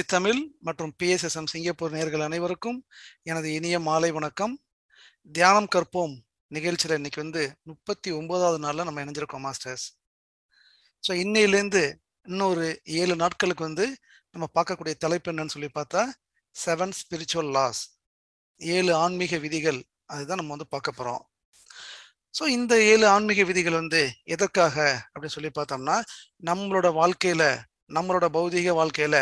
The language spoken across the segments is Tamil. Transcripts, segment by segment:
ஆர்த்தி தமிழ் மற்றும் பிஎஸ்எஸ்எம் சிங்கப்பூர் நேர்கள் அனைவருக்கும் எனது இனிய மாலை வணக்கம் தியானம் கற்போம் நிகழ்ச்சியில் இன்னைக்கு வந்து முப்பத்தி ஒன்பதாவது நாளில் நம்ம இணைஞ்சிருக்கோம் மாஸ்டர்ஸ் ஸோ இன்னையிலேருந்து இன்னொரு ஏழு நாட்களுக்கு வந்து நம்ம பார்க்கக்கூடிய தலைப்பு என்னன்னு சொல்லி பார்த்தா செவன் ஸ்பிரிச்சுவல் லாஸ் ஏழு ஆன்மீக விதிகள் அதுதான் நம்ம வந்து பார்க்க போகிறோம் ஸோ இந்த ஏழு ஆன்மீக விதிகள் வந்து எதற்காக அப்படின்னு சொல்லி பார்த்தோம்னா நம்மளோட வாழ்க்கையில நம்மளோட பௌதீக வாழ்க்கையில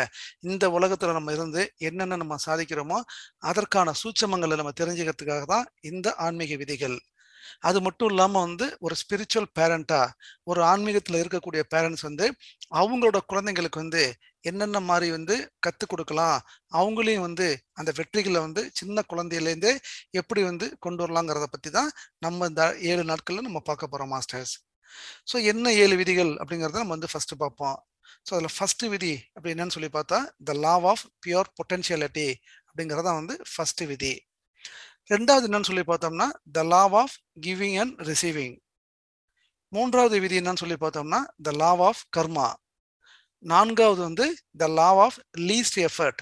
இந்த உலகத்துல நம்ம இருந்து என்னென்ன நம்ம சாதிக்கிறோமோ அதற்கான சூட்சமங்களை நம்ம தெரிஞ்சுக்கிறதுக்காக தான் இந்த ஆன்மீக விதிகள் அது மட்டும் இல்லாம வந்து ஒரு ஸ்பிரிச்சுவல் பேரண்டா ஒரு ஆன்மீகத்துல இருக்கக்கூடிய பேரண்ட்ஸ் வந்து அவங்களோட குழந்தைங்களுக்கு வந்து என்னென்ன மாதிரி வந்து கத்து கொடுக்கலாம் அவங்களையும் வந்து அந்த வெற்றிகளை வந்து சின்ன குழந்தையிலேருந்தே எப்படி வந்து கொண்டு வரலாங்கிறத பத்தி தான் நம்ம இந்த ஏழு நாட்கள்ல நம்ம பார்க்க போறோம் மாஸ்டர்ஸ் ஸோ என்ன ஏழு விதிகள் அப்படிங்கிறத நம்ம வந்து ஃபர்ஸ்ட் பார்ப்போம் ஸோ அதில் ஃபர்ஸ்ட் விதி அப்படி என்னன்னு சொல்லி பார்த்தா the law of pure potentiality அப்படிங்கிறதா வந்து ஃபர்ஸ்ட் விதி ரெண்டாவது என்னன்னு சொல்லி பார்த்தோம்னா the law of giving and receiving மூன்றாவது விதி என்னன்னு சொல்லி பார்த்தோம்னா த லா ஆஃப் கர்மா நான்காவது வந்து the law of least effort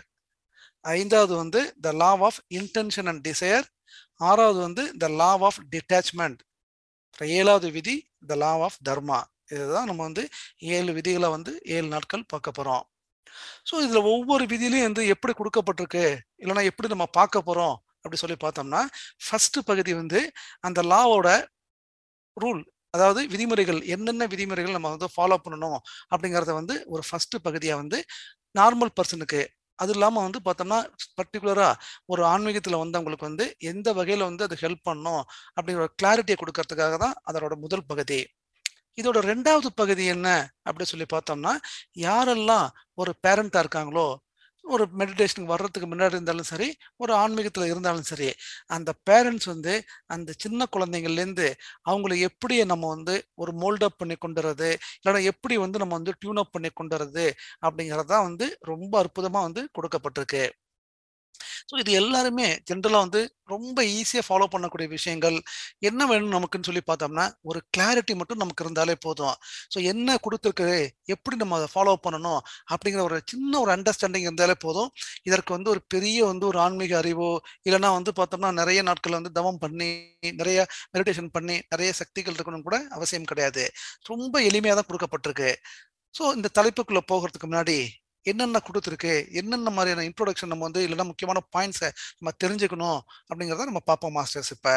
ஐந்தாவது வந்து the law of intention and desire ஆறாவது வந்து த லா ஆஃப் டிட்டாச்மெண்ட் ஏழாவது விதி த லா ஆஃப் தர்மா இதுதான் நம்ம வந்து ஏழு விதிகளை வந்து ஏழு நாட்கள் பார்க்க போகிறோம் ஸோ இதில் ஒவ்வொரு விதியிலையும் வந்து எப்படி கொடுக்கப்பட்டிருக்கு இல்லைன்னா எப்படி நம்ம பார்க்க போகிறோம் அப்படி சொல்லி பார்த்தோம்னா ஃபர்ஸ்ட் பகுதி வந்து அந்த லாவோட ரூல் அதாவது விதிமுறைகள் என்னென்ன விதிமுறைகள் நம்ம வந்து ஃபாலோ பண்ணணும் அப்படிங்கிறத வந்து ஒரு ஃபர்ஸ்ட் பகுதியாக வந்து நார்மல் பர்சனுக்கு அது இல்லாமல் வந்து பார்த்தோம்னா பர்டிகுலராக ஒரு ஆன்மீகத்தில் வந்து அவங்களுக்கு வந்து எந்த வகையில் வந்து அது ஹெல்ப் பண்ணும் அப்படிங்கிற கிளாரிட்டியை கொடுக்கறதுக்காக தான் அதனோட முதல் பகுதி இதோட ரெண்டாவது பகுதி என்ன அப்படின்னு சொல்லி பார்த்தோம்னா யாரெல்லாம் ஒரு பேரண்டாக இருக்காங்களோ ஒரு மெடிடேஷனுக்கு வர்றதுக்கு முன்னாடி இருந்தாலும் சரி ஒரு ஆன்மீகத்தில் இருந்தாலும் சரி அந்த பேரண்ட்ஸ் வந்து அந்த சின்ன குழந்தைங்கள்லேருந்து அவங்கள எப்படி நம்ம வந்து ஒரு மோல்டப் பண்ணி கொண்டு வரது இல்லைன்னா எப்படி வந்து நம்ம வந்து டியூன் அப் பண்ணி கொண்டு வரது அப்படிங்கிறதான் வந்து ரொம்ப அற்புதமாக வந்து கொடுக்கப்பட்டிருக்கு ஸோ இது எல்லாருமே ஜென்ரலாக வந்து ரொம்ப ஈஸியாக ஃபாலோ பண்ணக்கூடிய விஷயங்கள் என்ன வேணும் நமக்குன்னு சொல்லி பார்த்தோம்னா ஒரு கிளாரிட்டி மட்டும் நமக்கு இருந்தாலே போதும் ஸோ என்ன கொடுத்துருக்கு எப்படி நம்ம அதை ஃபாலோ பண்ணணும் அப்படிங்கிற ஒரு சின்ன ஒரு அண்டர்ஸ்டாண்டிங் இருந்தாலே போதும் இதற்கு வந்து ஒரு பெரிய வந்து ஒரு ஆன்மீக அறிவோ இல்லைனா வந்து பார்த்தோம்னா நிறைய நாட்கள் வந்து தவம் பண்ணி நிறைய மெடிடேஷன் பண்ணி நிறைய சக்திகள் இருக்கணும்னு கூட அவசியம் கிடையாது ரொம்ப எளிமையாக தான் கொடுக்கப்பட்டிருக்கு ஸோ இந்த தலைப்புக்குள்ளே போகிறதுக்கு முன்னாடி என்னென்ன கொடுத்துருக்கு என்னென்ன மாதிரியான இன்ட்ரோடக்ஷன் நம்ம வந்து இல்லைன்னா முக்கியமான பாயிண்ட்ஸை நம்ம தெரிஞ்சுக்கணும் அப்படிங்கிறத நம்ம பார்ப்போம் மாஸ்டர்ஸ் இப்போ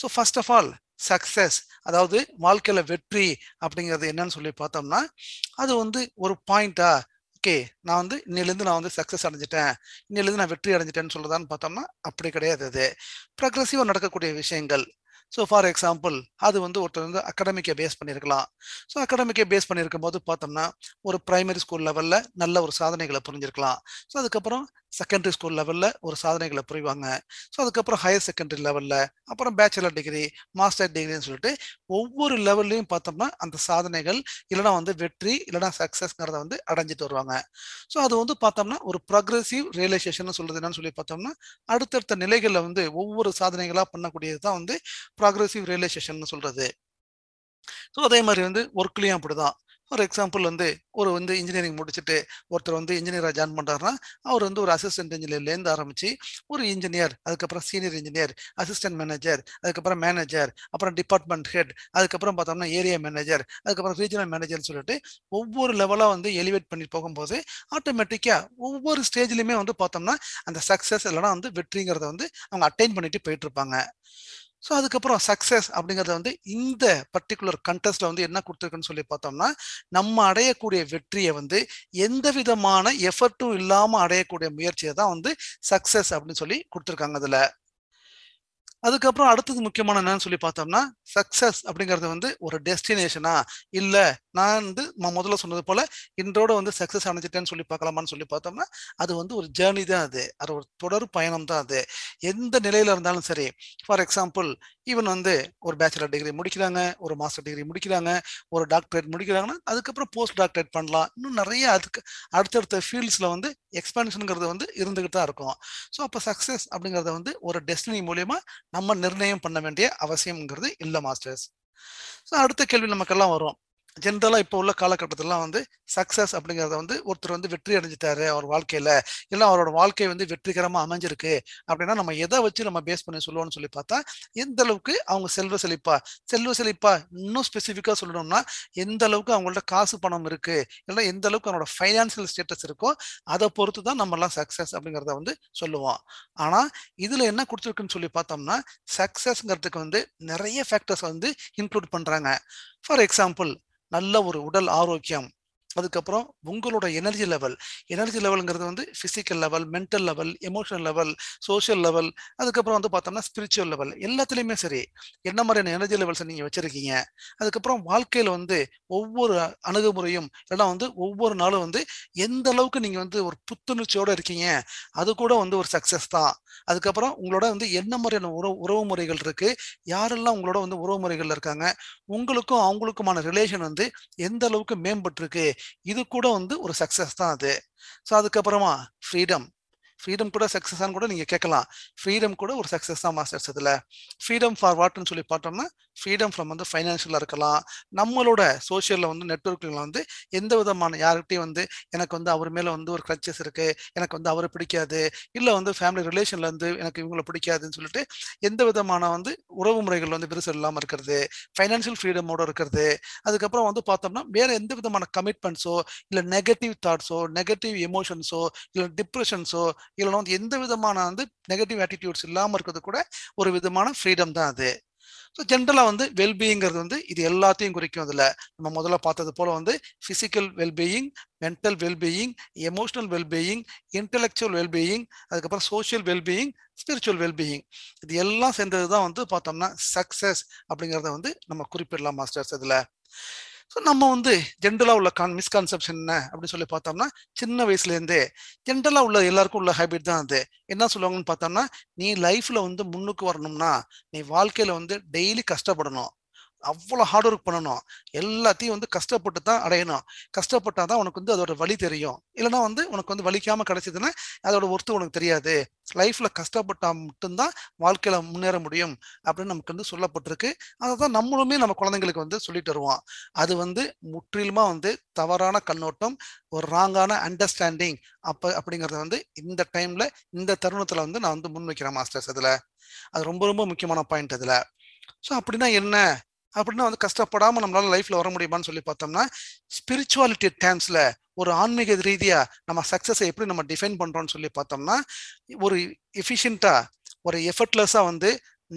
so first of all success அதாவது வாழ்க்கையில் வெற்றி அப்படிங்கிறது என்னன்னு சொல்லி பார்த்தோம்னா அது வந்து ஒரு பாயிண்டா ஓகே நான் வந்து இன்னிலேருந்து நான் வந்து சக்ஸஸ் அடைஞ்சிட்டேன் இன்னிலேருந்து நான் வெற்றி அடைஞ்சிட்டேன்னு சொல்கிறதான்னு பார்த்தோம்னா அப்படி கிடையாது அது ப்ரக்ரஸிவாக நடக்கக்கூடிய விஷயங்கள் ஸோ ஃபார் எக்ஸாம்பிள் அது வந்து ஒருத்தர் வந்து அகடமிக்கை பேஸ் பண்ணியிருக்கலாம் ஸோ அகடமிக்கை பேஸ் பண்ணியிருக்கும் போது பார்த்தோம்னா ஒரு ப்ரைமரி ஸ்கூல் லெவலில் நல்ல ஒரு சாதனைகளை புரிஞ்சிருக்கலாம் ஸோ அதுக்கப்புறம் செகண்டரி ஸ்கூல் லெவலில் ஒரு சாதனைகளை புரிவாங்க ஸோ அதுக்கப்புறம் ஹையர் செகண்டரி லெவலில் அப்புறம் பேச்சுலர் டிகிரி மாஸ்டர் டிகிரின்னு சொல்லிட்டு ஒவ்வொரு லெவல்லையும் பார்த்தோம்னா அந்த சாதனைகள் இல்லைனா வந்து வெற்றி இல்லைனா சக்ஸஸ்ங்கிறத வந்து அடைஞ்சிட்டு வருவாங்க ஸோ அது வந்து பார்த்தோம்னா ஒரு ப்ரொக்ரெசிவ் ரியலைசேஷன் சொல்கிறது என்னன்னு சொல்லி பார்த்தோம்னா அடுத்தடுத்த நிலைகளில் வந்து ஒவ்வொரு சாதனைகளாக பண்ணக்கூடியது தான் வந்து ப்ரொக்ரெசிவ் ரியலைசேஷன் சொல்கிறது ஸோ அதே மாதிரி வந்து ஒர்க்லேயும் அப்படிதான் ஒரு எக்ஸாம்பிள் வந்து ஒரு வந்து இன்ஜினியரிங் முடிச்சுட்டு ஒருத்தர் வந்து இன்ஜினியராக ஜாயின் பண்ணுறாருன்னா அவர் வந்து ஒரு அசிஸ்டன்ட் இன்ஜினியர்லேருந்து ஆரம்பித்து ஒரு இன்ஜினியர் அதுக்கப்புறம் சீனியர் இன்ஜினியர் அசிஸ்டன்ட் மேனேஜர் அதுக்கப்புறம் மேனேஜர் அப்புறம் டிபார்ட்மெண்ட் ஹெட் அதுக்கப்புறம் பார்த்தோம்னா ஏரியா மேனேஜர் அதுக்கப்புறம் ரீஜனல் மேனேஜர்னு சொல்லிட்டு ஒவ்வொரு லெவலாக வந்து எலிவேட் பண்ணி போகும்போது ஆட்டோமேட்டிக்காக ஒவ்வொரு ஸ்டேஜ்லையுமே வந்து பார்த்தோம்னா அந்த சக்ஸஸ் இல்லைனா வந்து வெற்றிங்கிறத வந்து அவங்க அட்டைன் பண்ணிட்டு போயிட்டு இருப்பாங்க ஸோ அதுக்கப்புறம் சக்ஸஸ் அப்படிங்கிறத வந்து இந்த பர்டிகுலர் கண்டெஸ்ட்ல வந்து என்ன கொடுத்துருக்குன்னு சொல்லி பார்த்தோம்னா நம்ம அடையக்கூடிய வெற்றியை வந்து எந்த விதமான எஃபர்ட்டும் இல்லாமல் அடையக்கூடிய முயற்சியை தான் வந்து சக்ஸஸ் அப்படின்னு சொல்லி கொடுத்துருக்காங்க அதில் அதுக்கப்புறம் அடுத்தது முக்கியமான என்னன்னு சொல்லி பார்த்தோம்னா சக்சஸ் அப்படிங்கிறது வந்து ஒரு டெஸ்டினேஷனா இல்லை நான் வந்து நான் முதல்ல சொன்னது போல இன்றோட வந்து சக்சஸ் அணைஞ்சிட்டேன்னு சொல்லி பார்க்கலாமான்னு சொல்லி பார்த்தோம்னா அது வந்து ஒரு ஜேர்னி தான் அது அது ஒரு தொடர் பயணம் தான் அது எந்த நிலையில இருந்தாலும் சரி ஃபார் எக்ஸாம்பிள் ஈவன் வந்து ஒரு பேச்சுலர் டிகிரி முடிக்கிறாங்க ஒரு மாஸ்டர் டிகிரி முடிக்கிறாங்க ஒரு டாக்டரேட் முடிக்கிறாங்கன்னா அதுக்கப்புறம் போஸ்ட் டாக்டரேட் பண்ணலாம் இன்னும் நிறைய அதுக்கு அடுத்தடுத்த ஃபீல்ட்ஸில் வந்து எக்ஸ்பான்ஷனுங்கிறது வந்து இருந்துகிட்டு தான் இருக்கும் ஸோ அப்போ சக்ஸஸ் அப்படிங்கிறத வந்து ஒரு டெஸ்டினி மூலியமாக நம்ம நிர்ணயம் பண்ண வேண்டிய அவசியம்ங்கிறது இல்லை மாஸ்டர்ஸ் ஸோ அடுத்த கேள்வி நமக்கெல்லாம் வரும் ஜென்ரலாக இப்போ உள்ள காலகட்டத்திலாம் வந்து சக்ஸஸ் அப்படிங்கிறத வந்து ஒருத்தர் வந்து வெற்றி அடைஞ்சிட்டாரு அவர் வாழ்க்கையில் இல்லை அவரோட வாழ்க்கை வந்து வெற்றிகரமாக அமைஞ்சிருக்கு அப்படின்னா நம்ம எதை வச்சு நம்ம பேஸ் பண்ணி சொல்லுவோம்னு சொல்லி பார்த்தா எந்த அளவுக்கு அவங்க செல்வ செழிப்பா செல்வ செழிப்பா இன்னும் ஸ்பெசிஃபிக்காக சொல்லணும்னா எந்த அளவுக்கு அவங்கள்ட்ட காசு பணம் இருக்கு இல்லை எந்த அளவுக்கு அவனோட ஃபைனான்சியல் ஸ்டேட்டஸ் இருக்கோ அதை பொறுத்து தான் எல்லாம் சக்ஸஸ் அப்படிங்கிறத வந்து சொல்லுவோம் ஆனால் இதில் என்ன கொடுத்துருக்குன்னு சொல்லி பார்த்தோம்னா சக்ஸஸ்ங்கிறதுக்கு வந்து நிறைய ஃபேக்டர்ஸ் வந்து இன்க்ளூட் பண்ணுறாங்க ஃபார் எக்ஸாம்பிள் நல்ல ஒரு உடல் ஆரோக்கியம் அதுக்கப்புறம் உங்களோட எனர்ஜி லெவல் எனர்ஜி லெவலுங்கிறது வந்து physical level mental level emotional level social level அதுக்கப்புறம் வந்து பார்த்தோம்னா ஸ்பிரிச்சுவல் லெவல் எல்லாத்துலேயுமே சரி என்ன மாதிரியான எனர்ஜி லெவல்ஸ் நீங்கள் வச்சுருக்கீங்க அதுக்கப்புறம் வாழ்க்கையில் வந்து ஒவ்வொரு அணுகுமுறையும் இல்லைனா வந்து ஒவ்வொரு நாளும் வந்து எந்த அளவுக்கு நீங்கள் வந்து ஒரு புத்துணர்ச்சியோடு இருக்கீங்க அது கூட வந்து ஒரு சக்ஸஸ் தான் அதுக்கப்புறம் உங்களோட வந்து என்ன மாதிரியான உறவு உறவு முறைகள் இருக்கு யாரெல்லாம் உங்களோட வந்து உறவு முறைகள் இருக்காங்க உங்களுக்கும் அவங்களுக்குமான ரிலேஷன் வந்து எந்த அளவுக்கு மேம்பட்டு இருக்கு இது கூட வந்து ஒரு சக்சஸ் தான் அது ஸோ அதுக்கப்புறமா ஃப்ரீடம் ஃப்ரீடம் கூட சக்ஸஸான்னு கூட நீங்கள் கேட்கலாம் ஃப்ரீடம் கூட ஒரு சக்ஸஸ் தான் மாஸ்டர்ஸ் இதில் ஃப்ரீடம் ஃபார் வாட்னு சொல்லி பார்த்தோம்னா ஃப்ரீடம் ஃப்ரம் வந்து ஃபைனான்ஷியலாக இருக்கலாம் நம்மளோட சோஷியலில் வந்து நெட்ஒர்க்கில் வந்து எந்த விதமான யார்கிட்டையும் வந்து எனக்கு வந்து அவர் மேலே வந்து ஒரு கிரச்சஸ் இருக்குது எனக்கு வந்து அவரை பிடிக்காது இல்லை வந்து ஃபேமிலி ரிலேஷனில் வந்து எனக்கு இவங்களை பிடிக்காதுன்னு சொல்லிட்டு எந்த விதமான வந்து உறவு முறைகள் வந்து விரிசல் இல்லாமல் இருக்கிறது ஃபைனான்ஷியல் ஃப்ரீடமோட இருக்கிறது அதுக்கப்புறம் வந்து பார்த்தோம்னா வேறு எந்த விதமான கமிட்மெண்ட்ஸோ இல்லை நெகட்டிவ் தாட்ஸோ நெகட்டிவ் எமோஷன்ஸோ இல்லை டிப்ரெஷன்ஸோ இல்லைன்னா வந்து எந்த விதமான வந்து நெகட்டிவ் ஆட்டிடியூட்ஸ் இல்லாமல் இருக்கிறது கூட ஒரு விதமான ஃப்ரீடம் தான் அது ஸோ ஜென்ரலாக வந்து வெல்பீயிங்கிறது வந்து இது எல்லாத்தையும் குறிக்கும் அதில் நம்ம முதல்ல பார்த்தது போல் வந்து physical wellbeing mental wellbeing emotional wellbeing intellectual wellbeing அதுக்கப்புறம் சோஷியல் வெல்பீயிங் ஸ்பிரிச்சுவல் வெல்பீயிங் இது எல்லாம் சேர்ந்தது தான் வந்து பார்த்தோம்னா சக்ஸஸ் அப்படிங்கிறத வந்து நம்ம குறிப்பிடலாம் மாஸ்டர்ஸ் இதில் ஸோ நம்ம வந்து ஜென்ரலாக உள்ள கான் மிஸ்கான்செப்ஷன் என்ன அப்படின்னு சொல்லி பார்த்தோம்னா சின்ன வயசுலேருந்தே ஜென்ரலாக உள்ள எல்லாருக்கும் உள்ள ஹேபிட் தான் அது என்ன சொல்லுவாங்கன்னு பார்த்தோம்னா நீ லைஃப்பில் வந்து முன்னுக்கு வரணும்னா நீ வாழ்க்கையில் வந்து டெய்லி கஷ்டப்படணும் அவ்வளோ ஹார்ட் ஒர்க் பண்ணணும் எல்லாத்தையும் வந்து கஷ்டப்பட்டு தான் அடையணும் கஷ்டப்பட்டா தான் உனக்கு வந்து அதோட வழி தெரியும் இல்லைனா வந்து உனக்கு வந்து வலிக்காமல் கிடைச்சதுன்னா அதோட ஒர்த்து உனக்கு தெரியாது லைஃப்பில் கஷ்டப்பட்டால் மட்டும்தான் வாழ்க்கையில் முன்னேற முடியும் அப்படின்னு நமக்கு வந்து சொல்லப்பட்டிருக்கு அதை தான் நம்மளுமே நம்ம குழந்தைங்களுக்கு வந்து சொல்லிட்டு வருவோம் அது வந்து முற்றிலுமா வந்து தவறான கண்ணோட்டம் ஒரு ராங்கான அண்டர்ஸ்டாண்டிங் அப்போ அப்படிங்கிறத வந்து இந்த டைமில் இந்த தருணத்தில் வந்து நான் வந்து முன் வைக்கிறேன் மாஸ்டர்ஸ் இதில் அது ரொம்ப ரொம்ப முக்கியமான பாயிண்ட் இதில் ஸோ அப்படின்னா என்ன அப்படின்னா வந்து கஷ்டப்படாமல் நம்மளால லைஃப்ல வர முடியுமான்னு சொல்லி பார்த்தோம்னா ஸ்பிரிச்சுவாலிட்டி டேர்ம்ஸ்ல ஒரு ஆன்மீக ரீதியா நம்ம சக்சஸை எப்படி நம்ம டிஃபைன் பண்றோம்னு சொல்லி பார்த்தோம்னா ஒரு எஃபிஷியண்டா ஒரு எஃபர்ட்லெஸ்ஸா வந்து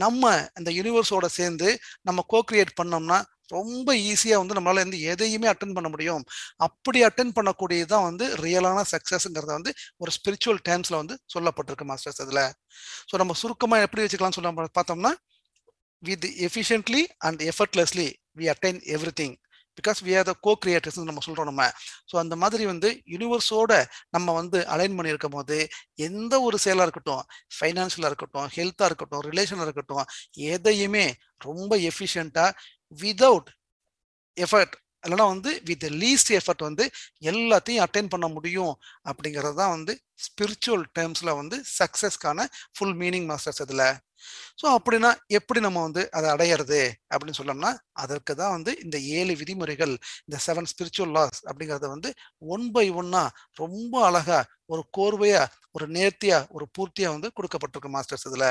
நம்ம அந்த யூனிவர்ஸோட சேர்ந்து நம்ம கோ கிரியேட் பண்ணோம்னா ரொம்ப ஈஸியாக வந்து நம்மளால வந்து எதையுமே அட்டன் பண்ண முடியும் அப்படி அட்டன் பண்ணக்கூடியது வந்து ரியலான சக்சஸ்ங்கிறத வந்து ஒரு ஸ்பிரிச்சுவல் டேர்ம்ஸில் வந்து சொல்லப்பட்டிருக்கு மாஸ்டர்ஸ் அதில் ஸோ நம்ம சுருக்கமாக எப்படி வச்சுக்கலாம்னு சொல்ல பார்த்தோம்னா with efficiently and and effortlessly we attain everything because we are the co creators நம்ம சொல்கிறோம் நம்ம ஸோ அந்த மாதிரி வந்து யூனிவர்ஸோட நம்ம வந்து அலைன் பண்ணியிருக்கும் போது எந்த ஒரு செயலாக இருக்கட்டும் ஃபைனான்ஷியலாக இருக்கட்டும் ஹெல்த்தாக இருக்கட்டும் ரிலேஷனாக இருக்கட்டும் எதையுமே ரொம்ப எஃபிஷியண்ட்டாக விதவுட் எஃபர்ட் இல்லைன்னா வந்து வித் லீஸ்ட் எஃபர்ட் வந்து எல்லாத்தையும் அட்டைன் பண்ண முடியும் அப்படிங்கிறது தான் வந்து ஸ்பிரிச்சுவல் டேர்ம்ஸில் வந்து சக்ஸஸ்க்கான ஃபுல் மீனிங் மாஸ்டர்ஸ் இதில் ஸோ அப்படின்னா எப்படி நம்ம வந்து அதை அடையிறது அப்படின்னு சொல்லோம்னா அதற்கு தான் வந்து இந்த ஏழு விதிமுறைகள் இந்த செவன் ஸ்பிரிச்சுவல் லாஸ் அப்படிங்கிறத வந்து ஒன் பை ஒன்னா ரொம்ப அழகாக ஒரு கோர்வையாக ஒரு நேர்த்தியாக ஒரு பூர்த்தியாக வந்து கொடுக்கப்பட்டிருக்கு மாஸ்டர்ஸ் இதில்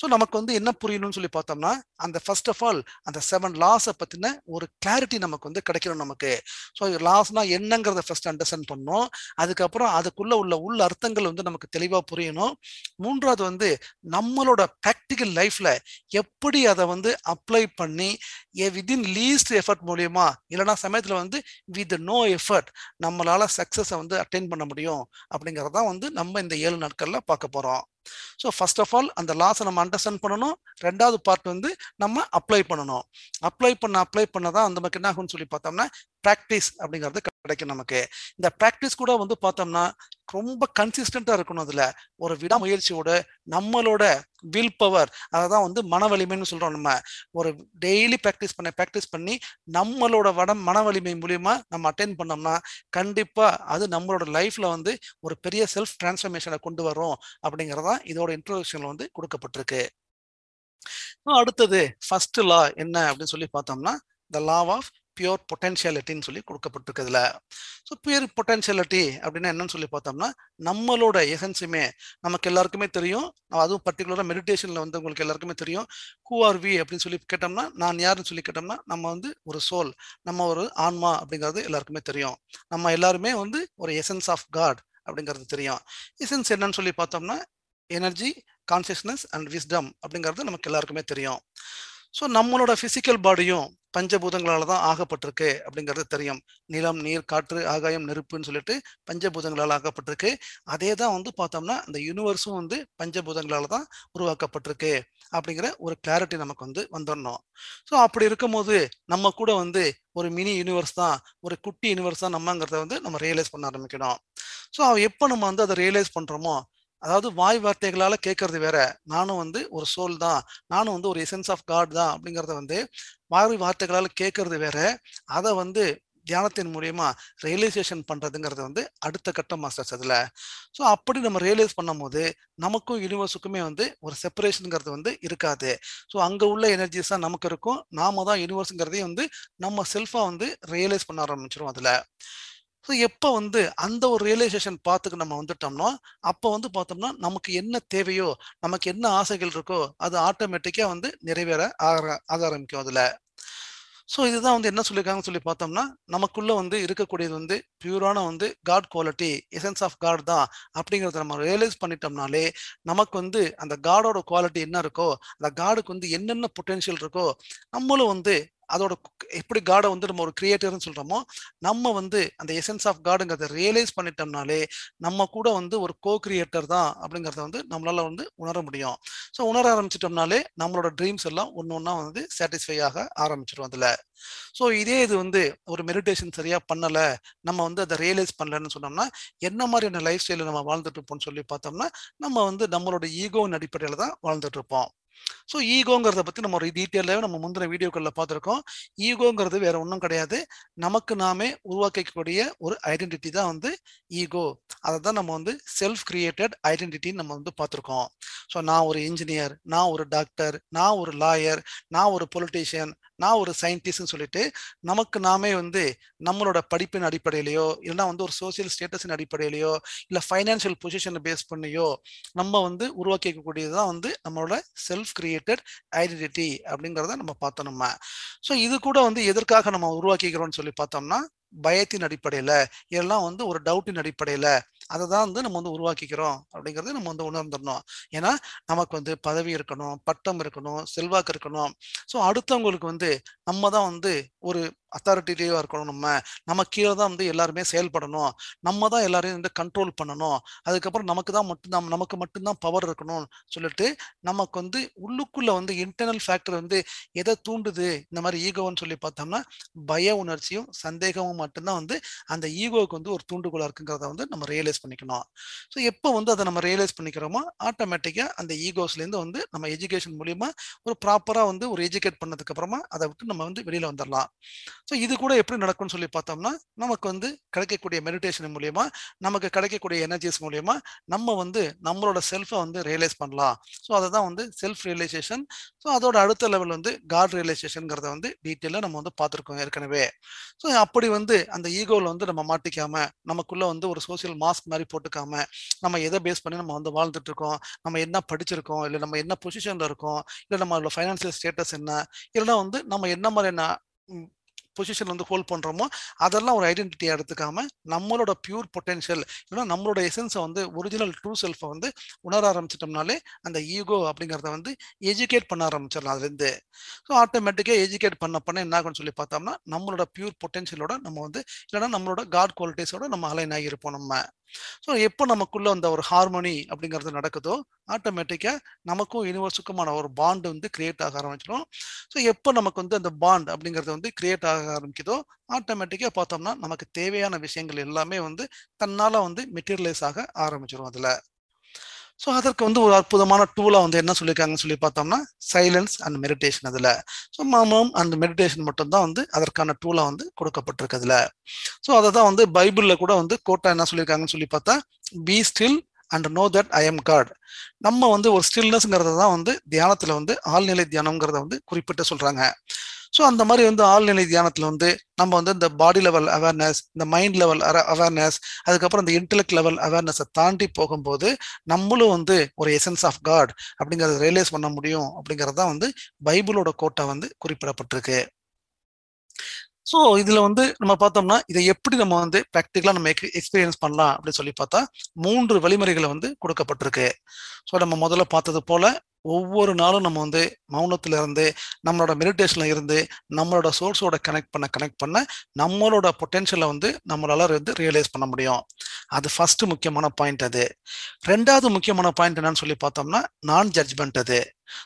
ஸோ நமக்கு வந்து என்ன புரியணும்னு சொல்லி பார்த்தோம்னா அந்த ஃபர்ஸ்ட் ஆஃப் ஆல் அந்த செவன் லாஸை பற்றின ஒரு கிளாரிட்டி நமக்கு வந்து கிடைக்கணும் நமக்கு ஸோ லாஸ்னா என்னங்கிறத ஃபர்ஸ்ட் அண்டர்ஸ்டாண்ட் பண்ணோம் அதுக்கப்புறம் அதுக்குள்ள உள்ள உள்ள அர்த்தங்கள் வந்து நமக்கு தெளிவாக புரியணும் மூன்றாவது வந்து நம்மளோட ப்ராக்டிக்கல் லைஃப்ல எப்படி அதை வந்து அப்ளை பண்ணி வித்தின் லீஸ்ட் எஃபர்ட் மூலியமா இல்லைனா சமயத்தில் வந்து வித் நோ எஃபர்ட் நம்மளால சக்ஸஸை வந்து அட்டைன் பண்ண முடியும் அப்படிங்கிறதான் வந்து நம்ம இந்த ஏழு நாட்களில் பார்க்க போகிறோம் ஸோ ஃபர்ஸ்ட் ஆஃப் ஆல் அந்த லாஸை நம்ம அண்டர்ஸ்டாண்ட் பண்ணணும் ரெண்டாவது பார்ட் வந்து நம்ம அப்ளை பண்ணணும் அப்ளை பண்ண அப்ளை பண்ண தான் அந்த மாதிரி என்ன ஆகும்னு சொல்லி பார்த்தோம்னா ப்ராக்டிஸ் அப்படிங்கிறது கிடைக்கும் நமக்கு இந்த ப்ராக்டிஸ் கூட வந்து பார்த்தோம்னா ரொம்ப கன்சிஸ்டண்டா இருக்கணும் அதுல ஒரு விடாமுயற்சியோட நம்மளோட வில் பவர் அதான் வந்து மன வலிமைன்னு சொல்றோம் நம்ம ஒரு டெய்லி ப்ராக்டிஸ் பண்ண ப்ராக்டிஸ் பண்ணி நம்மளோட வட மன வலிமை மூலியமா நம்ம அட்டைன் பண்ணோம்னா கண்டிப்பா அது நம்மளோட லைஃப்ல வந்து ஒரு பெரிய செல்ஃப் டிரான்ஸ்ஃபர்மேஷனை கொண்டு வரும் அப்படிங்கறதான் இதோட இன்ட்ரோடக்ஷன்ல வந்து கொடுக்கப்பட்டிருக்கு அடுத்தது ஃபர்ஸ்ட் லா என்ன அப்படின்னு சொல்லி பார்த்தோம்னா த லா ஆஃப் பியூர் பொட்டென்ஷியாலிட்டின்னு சொல்லி கொடுக்கப்பட்டிருக்குதுல ஸோ பியூர் பொட்டென்ஷியாலிட்டி அப்படின்னா என்னன்னு சொல்லி பார்த்தோம்னா நம்மளோட எசன்ஸுமே நமக்கு எல்லாருக்குமே தெரியும் அதுவும் பர்டிகுலராக மெடிடேஷனில் வந்து உங்களுக்கு எல்லாருக்குமே தெரியும் குஆர் வி அப்படின்னு சொல்லி கேட்டோம்னா நான் யாருன்னு சொல்லி கேட்டோம்னா நம்ம வந்து ஒரு சோல் நம்ம ஒரு ஆன்மா அப்படிங்கிறது எல்லாருக்குமே தெரியும் நம்ம எல்லாருமே வந்து ஒரு எசன்ஸ் ஆஃப் காட் அப்படிங்கிறது தெரியும் எசன்ஸ் என்னன்னு சொல்லி பார்த்தோம்னா எனர்ஜி கான்சியஸ்னஸ் அண்ட் விஸ்டம் அப்படிங்கிறது நமக்கு எல்லாருக்குமே தெரியும் ஸோ நம்மளோட ஃபிசிக்கல் பாடியும் பஞ்சபூதங்களால தான் ஆகப்பட்டிருக்கு அப்படிங்கிறது தெரியும் நிலம் நீர் காற்று ஆகாயம் நெருப்புன்னு சொல்லிட்டு பஞ்சபூதங்களால் ஆகப்பட்டிருக்கு அதே தான் வந்து பார்த்தோம்னா இந்த யூனிவர்ஸும் வந்து பஞ்சபூதங்களால தான் உருவாக்கப்பட்டிருக்கு அப்படிங்கிற ஒரு கிளாரிட்டி நமக்கு வந்து வந்துடணும் ஸோ அப்படி இருக்கும்போது நம்ம கூட வந்து ஒரு மினி யூனிவர்ஸ் தான் ஒரு குட்டி யூனிவர்ஸ் தான் நம்மங்கிறத வந்து நம்ம ரியலைஸ் பண்ண ஆரம்பிக்கணும் ஸோ எப்போ நம்ம வந்து அதை ரியலைஸ் பண்ணுறோமோ அதாவது வாய் வார்த்தைகளால கேட்கறது வேற நானும் வந்து ஒரு சோல் தான் நானும் வந்து ஒரு எசன்ஸ் ஆஃப் காட் தான் அப்படிங்கிறத வந்து வாய் வார்த்தைகளால கேட்கறது வேற அதை வந்து தியானத்தின் மூலியமா ரியலைசேஷன் பண்றதுங்கிறது வந்து அடுத்த கட்டம் மாஸ்டர்ஸ் அதுல ஸோ அப்படி நம்ம ரியலைஸ் பண்ணும்போது நமக்கும் யூனிவர்ஸுக்குமே வந்து ஒரு செப்பரேஷனுங்கிறது வந்து இருக்காது ஸோ அங்க உள்ள எனர்ஜிஸ் தான் நமக்கு இருக்கும் நாம தான் யூனிவர்ஸுங்கிறதையும் வந்து நம்ம செல்ஃபா வந்து ரியலைஸ் பண்ண ஆரம்பிச்சிடும் அதுல ஸோ எப்போ வந்து அந்த ஒரு ரியலைசேஷன் பார்த்துக்கு நம்ம வந்துட்டோம்னா அப்போ வந்து பார்த்தோம்னா நமக்கு என்ன தேவையோ நமக்கு என்ன ஆசைகள் இருக்கோ அது ஆட்டோமேட்டிக்காக வந்து நிறைவேற ஆக ஆக ஆரம்பிக்கும் அதில் ஸோ இதுதான் வந்து என்ன சொல்லியிருக்காங்கன்னு சொல்லி பார்த்தோம்னா நமக்குள்ள வந்து இருக்கக்கூடியது வந்து பியூரான வந்து God quality essence of God தான் அப்படிங்கிறத நம்ம ரியலைஸ் பண்ணிட்டோம்னாலே நமக்கு வந்து அந்த காடோட குவாலிட்டி என்ன இருக்கோ அந்த காடுக்கு வந்து என்னென்ன பொட்டென்ஷியல் இருக்கோ நம்மளும் வந்து அதோட எப்படி காடை வந்து நம்ம ஒரு கிரியேட்டர்னு சொல்றோமோ நம்ம வந்து அந்த எசன்ஸ் ஆஃப் காடுங்கிறத ரியலைஸ் பண்ணிட்டோம்னாலே நம்ம கூட வந்து ஒரு கோ கிரியேட்டர் தான் அப்படிங்கிறத வந்து நம்மளால் வந்து உணர முடியும் ஸோ உணர ஆரம்பிச்சிட்டோம்னாலே நம்மளோட ட்ரீம்ஸ் எல்லாம் ஒன்று ஒன்றா வந்து சாட்டிஸ்ஃபை ஆக ஆரம்பிச்சிடும் அதில் ஸோ இதே இது வந்து ஒரு மெடிடேஷன் சரியாக பண்ணலை நம்ம வந்து அதை ரியலைஸ் பண்ணலன்னு சொன்னோம்னா என்ன மாதிரியான லைஃப் ஸ்டைலில் நம்ம வாழ்ந்துட்டு இருப்போம்னு சொல்லி பார்த்தோம்னா நம்ம வந்து நம்மளோட ஈகோவின் அடிப்படையில் தான் வாழ்ந்துட்டு இருப்போம் ஸோ ஈகோங்கிறத பற்றி நம்ம ஒரு டீட்டெயிலாகவே நம்ம முந்தின வீடியோக்களில் பார்த்துருக்கோம் ஈகோங்கிறது வேற ஒன்றும் கிடையாது நமக்கு நாமே உருவாக்கக்கூடிய ஒரு ஐடென்டிட்டி தான் வந்து ஈகோ அதை தான் நம்ம வந்து செல்ஃப் கிரியேட்டட் ஐடென்டிட்டின்னு நம்ம வந்து பார்த்துருக்கோம் ஸோ நான் ஒரு இன்ஜினியர் நான் ஒரு டாக்டர் நான் ஒரு லாயர் நான் ஒரு பொலிட்டீஷியன் நான் ஒரு சயின்டிஸ்ட்னு சொல்லிட்டு நமக்கு நாமே வந்து நம்மளோட படிப்பின் அடிப்படையிலையோ இல்லைனா வந்து ஒரு சோசியல் ஸ்டேட்டஸின் அடிப்படையிலையோ இல்லை ஃபைனான்சியல் பொசிஷனை பேஸ் பண்ணியோ நம்ம வந்து உருவாக்கிக்கக்கூடியது தான் வந்து நம்மளோட செல்ஃப் கிரியேட் கிரியேட்டட் ஐடென்டிட்டி அப்படிங்கிறத நம்ம பார்த்தோம் நம்ம ஸோ இது கூட வந்து எதற்காக நம்ம உருவாக்கிக்கிறோம்னு சொல்லி பார்த்தோம்னா பயத்தின் அடிப்படையில் இதெல்லாம் வந்து ஒரு டவுட்டின் அடிப்படையில் அதை தான் வந்து நம்ம வந்து உருவாக்கிக்கிறோம் அப்படிங்கிறத நம்ம வந்து உணர்ந்துடணும் ஏன்னா நமக்கு வந்து பதவி இருக்கணும் பட்டம் இருக்கணும் செல்வாக்கு இருக்கணும் ஸோ அடுத்தவங்களுக்கு வந்து நம்ம தான் வந்து ஒரு அத்தாரிட்டேட்டிவாக இருக்கணும் நம்ம நம்ம கீழே தான் வந்து எல்லாருமே செயல்படணும் நம்ம தான் எல்லாரையும் வந்து கண்ட்ரோல் பண்ணணும் அதுக்கப்புறம் நமக்கு தான் மட்டும் நமக்கு மட்டும்தான் பவர் இருக்கணும் சொல்லிட்டு நமக்கு வந்து உள்ளுக்குள்ள வந்து இன்டர்னல் ஃபேக்டர் வந்து எதை தூண்டுது இந்த மாதிரி ஈகோன்னு சொல்லி பார்த்தோம்னா பய உணர்ச்சியும் சந்தேகமும் மட்டும்தான் வந்து அந்த ஈகோவுக்கு வந்து ஒரு தூண்டுகோலாக இருக்குங்கிறத வந்து நம்ம ரியலைஸ் பண்ணிக்கணும் ஸோ எப்போ வந்து அதை நம்ம ரியலைஸ் பண்ணிக்கிறோமோ ஆட்டோமேட்டிக்காக அந்த ஈகோஸ்லேருந்து வந்து நம்ம எஜுகேஷன் மூலியமாக ஒரு ப்ராப்பராக வந்து ஒரு எஜுகேட் பண்ணதுக்கு அப்புறமா அதை விட்டு நம்ம வந்து வெளியில் வந்துடலாம் ஸோ இது கூட எப்படி நடக்கும்னு சொல்லி பார்த்தோம்னா நமக்கு வந்து கிடைக்கக்கூடிய மெடிடேஷன் மூலியமா நமக்கு கிடைக்கக்கூடிய எனர்ஜிஸ் மூலியமா நம்ம வந்து நம்மளோட செல்ஃபை வந்து ரியலைஸ் பண்ணலாம் ஸோ அதை தான் வந்து செல்ஃப் ரியலைசேஷன் ஸோ அதோட அடுத்த லெவல் வந்து காட் ரியலைசேஷனுங்கிறத வந்து டீட்டெயிலாக நம்ம வந்து பார்த்துருக்கோம் ஏற்கனவே ஸோ அப்படி வந்து அந்த ஈகோவில் வந்து நம்ம மாட்டிக்காம நமக்குள்ள வந்து ஒரு சோசியல் மாஸ்க் மாதிரி போட்டுக்காம நம்ம எதை பேஸ் பண்ணி நம்ம வந்து வாழ்ந்துட்டு இருக்கோம் நம்ம என்ன படிச்சிருக்கோம் இல்லை நம்ம என்ன பொசிஷன்ல இருக்கோம் இல்லை நம்ம ஃபைனான்சியல் ஸ்டேட்டஸ் என்ன இல்லைன்னா வந்து நம்ம என்ன மாதிரியான பொசிஷன் வந்து ஹோல்ட் பண்ணுறோமோ அதெல்லாம் ஒரு ஐடென்டிட்டியாக எடுத்துக்காம நம்மளோட பியூர் பொட்டென்ஷியல் இல்லைன்னா நம்மளோட எசன்ஸை வந்து ஒரிஜினல் ட்ரூ செல்ஃபை வந்து உணர ஆரம்பிச்சிட்டோம்னாலே அந்த ஈகோ அப்படிங்கிறத வந்து எஜுகேட் பண்ண ஆரம்பிச்சிடலாம் அதுலேருந்து ஸோ ஆட்டோமேட்டிக்காக எஜுகேட் பண்ண பண்ண என்ன ஆகும்னு சொல்லி பார்த்தோம்னா நம்மளோட பியூர் பொட்டென்ஷியலோட நம்ம வந்து இல்லைன்னா நம்மளோட காட் குவாலிட்டிஸோட நம்ம அலைன் ஆகியிருப்போம் நம்ம ஸோ எப்போ நமக்குள்ள அந்த ஒரு ஹார்மோனி அப்படிங்கிறது நடக்குதோ ஆட்டோமேட்டிக்காக நமக்கும் யூனிவர்ஸுக்குமான ஒரு பாண்ட் வந்து கிரியேட் ஆக ஆரம்பிச்சிடும் ஸோ எப்போ நமக்கு வந்து அந்த பாண்ட் அப்படிங்கிறது வந்து கிரியேட் ஆக ஆரம்பிக்குதோ ஆட்டோமேட்டிக்காக பார்த்தோம்னா நமக்கு தேவையான விஷயங்கள் எல்லாமே வந்து தன்னால் வந்து மெட்டீரியலைஸ் ஆக ஆரம்பிச்சிடும் அதில் ஸோ அதற்கு வந்து ஒரு அற்புதமான டூலாக வந்து என்ன சொல்லியிருக்காங்கன்னு சொல்லி பார்த்தோம்னா சைலன்ஸ் அண்ட் மெடிடேஷன் அதில் ஸோ மௌனம் அந்த மெடிடேஷன் மட்டும்தான் வந்து அதற்கான டூலாக வந்து கொடுக்கப்பட்டிருக்குதுல ஸோ அதை தான் வந்து பைபிளில் கூட வந்து கோட்டா என்ன சொல்லியிருக்காங்கன்னு சொல்லி பார்த்தா be still and know that I am God நம்ம வந்து ஒரு ஸ்டில்னஸ்ங்கிறத தான் வந்து தியானத்தில் வந்து ஆழ்நிலை தியானம்ங்கிறத வந்து குறிப்பிட்டு சொல்கிறாங்க ஸோ அந்த மாதிரி வந்து ஆழ்நிலை தியானத்தில் வந்து நம்ம வந்து இந்த பாடி லெவல் அவேர்னஸ் இந்த மைண்ட் லெவல் அவேர்னஸ் அதுக்கப்புறம் இந்த இன்டலெக்ட் லெவல் அவேர்னஸை தாண்டி போகும்போது நம்மளும் வந்து ஒரு எசன்ஸ் ஆஃப் காட் அப்படிங்கிறத ரியலைஸ் பண்ண முடியும் அப்படிங்கிறது தான் வந்து பைபிளோட கோட்டை வந்து குறிப்பிடப்பட்டிருக்கு ஸோ இதில் வந்து நம்ம பார்த்தோம்னா இதை எப்படி நம்ம வந்து ப்ராக்டிக்கலாக நம்ம எக்ஸ்பீரியன்ஸ் பண்ணலாம் அப்படின்னு சொல்லி பார்த்தா மூன்று வழிமுறைகளை வந்து கொடுக்கப்பட்டிருக்கு ஸோ நம்ம முதல்ல பார்த்தது போல ஒவ்வொரு நாளும் நம்ம வந்து மௌனத்தில் இருந்து நம்மளோட மெடிடேஷன்ல இருந்து நம்மளோட சோர்ஸோட கனெக்ட் பண்ண கனெக்ட் பண்ண நம்மளோட பொட்டென்ஷியலை வந்து நம்மளால் வந்து ரியலைஸ் பண்ண முடியும் அது ஃபர்ஸ்ட் முக்கியமான பாயிண்ட் அது ரெண்டாவது முக்கியமான பாயிண்ட் என்னன்னு சொல்லி பார்த்தோம்னா நான் ஜட்ஜ்மெண்ட் அது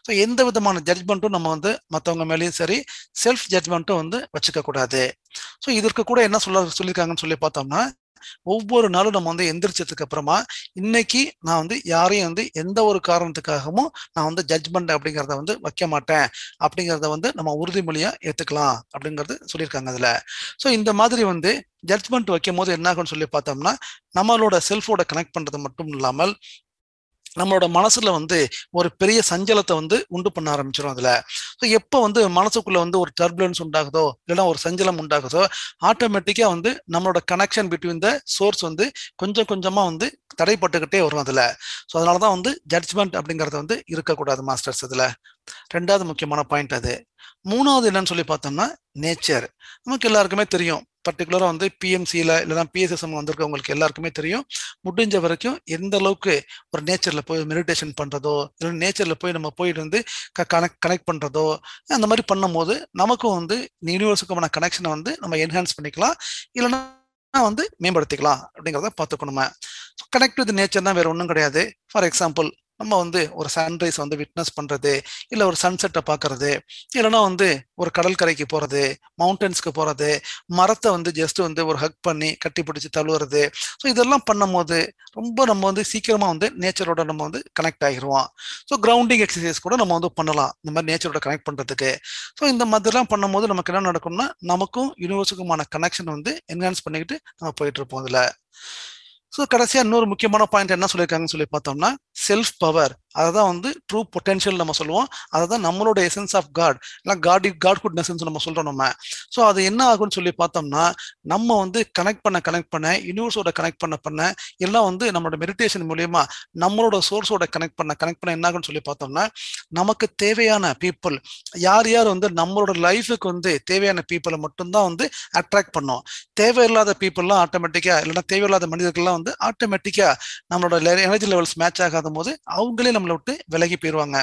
ஸோ எந்த விதமான ஜட்ஜ்மெண்ட்டும் நம்ம வந்து மற்றவங்க மேலேயும் சரி செல்ஃப் ஜட்ஜ்மெண்ட்டும் வந்து வச்சுக்க கூடாது ஸோ இதற்கு கூட என்ன சொல்ல சொல்லியிருக்காங்கன்னு சொல்லி பார்த்தோம்னா ஒவ்வொரு நாளும் நம்ம வந்து எந்திரிச்சதுக்கு அப்புறமா இன்னைக்கு நான் வந்து யாரையும் வந்து எந்த ஒரு காரணத்துக்காகவும் நான் வந்து ஜட்ஜ்மெண்ட் அப்படிங்கிறத வந்து வைக்க மாட்டேன் அப்படிங்கிறத வந்து நம்ம உறுதிமொழியா ஏத்துக்கலாம் அப்படிங்கறது சொல்லியிருக்காங்க அதுல ஸோ இந்த மாதிரி வந்து ஜட்ஜ்மெண்ட் வைக்கும் போது என்ன ஆகும்னு சொல்லி பார்த்தோம்னா நம்மளோட செல்ஃபோட கனெக்ட் பண்றது மட்டும் இல்லாமல் நம்மளோட மனசுல வந்து ஒரு பெரிய சஞ்சலத்தை வந்து உண்டு பண்ண ஆரம்பிச்சிடும் அதுல ஸோ எப்போ வந்து மனசுக்குள்ள வந்து ஒரு டர்புலன்ஸ் உண்டாகுதோ இல்லைன்னா ஒரு சஞ்சலம் உண்டாகுதோ ஆட்டோமேட்டிக்கா வந்து நம்மளோட கனெக்ஷன் பிட்வீன் த சோர்ஸ் வந்து கொஞ்சம் கொஞ்சமா வந்து தடைப்பட்டுக்கிட்டே வரும் அதுல ஸோ அதனாலதான் தான் வந்து ஜட்ஜ்மெண்ட் அப்படிங்கிறது வந்து இருக்கக்கூடாது மாஸ்டர்ஸ் இதுல ரெண்டாவது முக்கியமான பாயிண்ட் அது மூணாவது என்னன்னு சொல்லி பார்த்தோம்னா நேச்சர் நமக்கு எல்லாருக்குமே தெரியும் பர்டிகுலராக வந்து பிஎம்சியில் இல்லைனா பிஎஸ்எஸ்எம் வந்திருக்கவங்களுக்கு எல்லாருக்குமே தெரியும் முடிஞ்ச வரைக்கும் எந்த அளவுக்கு ஒரு நேச்சரில் போய் மெடிடேஷன் பண்ணுறதோ இல்லை நேச்சரில் போய் நம்ம போயிட்டு வந்து க கனெக்ட் கனெக்ட் பண்ணுறதோ அந்த மாதிரி பண்ணும்போது நமக்கும் வந்து யூனிவர்ஸுக்குமான கனெக்ஷனை வந்து நம்ம என்ஹான்ஸ் பண்ணிக்கலாம் இல்லைன்னா வந்து மேம்படுத்திக்கலாம் அப்படிங்கிறத பார்த்துக்கணுமே கனெக்ட் வித் நேச்சர் தான் வேறு ஒன்றும் கிடையாது ஃபார் எக்ஸாம்பிள் நம்ம வந்து ஒரு சன்ரைஸ் வந்து விட்னஸ் பண்றது இல்ல ஒரு சன்செட்டை பாக்குறது இல்லைன்னா வந்து ஒரு கடற்கரைக்கு போறது மவுண்டன்ஸ்க்கு போறது மரத்தை வந்து ஜஸ்ட் வந்து ஒரு ஹக் பண்ணி கட்டி பிடிச்சி தழுவுறது ஸோ இதெல்லாம் பண்ணும்போது ரொம்ப நம்ம வந்து சீக்கிரமா வந்து நேச்சரோட நம்ம வந்து கனெக்ட் ஆகிருவோம் ஸோ கிரவுண்டிங் எக்ஸசைஸ் கூட நம்ம வந்து பண்ணலாம் இந்த மாதிரி நேச்சரோட கனெக்ட் பண்றதுக்கு ஸோ இந்த மாதிரிலாம் பண்ணும்போது நமக்கு என்ன நடக்கும்னா நமக்கும் யூனிவர்ஸுக்குமான கனெக்ஷன் வந்து என்ஹான்ஸ் பண்ணிக்கிட்டு நம்ம போயிட்டு இருப்போம் இதுல ஸோ கடைசியாக இன்னொரு முக்கியமான பாயிண்ட் என்ன சொல்லியிருக்காங்கன்னு சொல்லி பார்த்தோம்னா செல்ஃப் பவர் அதை தான் வந்து ட்ரூ பொட்டென்ஷியல் நம்ம சொல்லுவோம் அதை தான் நம்மளோட எசன்ஸ் ஆஃப் காட் இல்லை காட் குட் நெசன்ஸ் நம்ம சொல்கிறோம் நம்ம ஸோ அது என்ன ஆகும்னு சொல்லி பார்த்தோம்னா நம்ம வந்து கனெக்ட் பண்ண கனெக்ட் பண்ண யூனிவர்ஸோட கனெக்ட் பண்ண பண்ண எல்லாம் வந்து நம்மளோட மெடிடேஷன் மூலியமா நம்மளோட சோர்ஸோட கனெக்ட் பண்ண கனெக்ட் பண்ண என்ன ஆகும்னு சொல்லி பார்த்தோம்னா நமக்கு தேவையான பீப்புள் யார் யார் வந்து நம்மளோட லைஃபுக்கு வந்து தேவையான பீப்புளை மட்டும்தான் வந்து அட்ராக்ட் பண்ணோம் தேவையில்லாத பீப்புளெலாம் ஆட்டோமேட்டிக்காக இல்லைன்னா தேவையில்லாத மனிதர்கள்லாம் வந்து ஆட்டோமேட்டிக்காக நம்மளோட எனர்ஜி லெவல்ஸ் மேட்ச் ஆகாத போது அவங்களே நம்ம நம்மளை விட்டு விலகி போயிடுவாங்க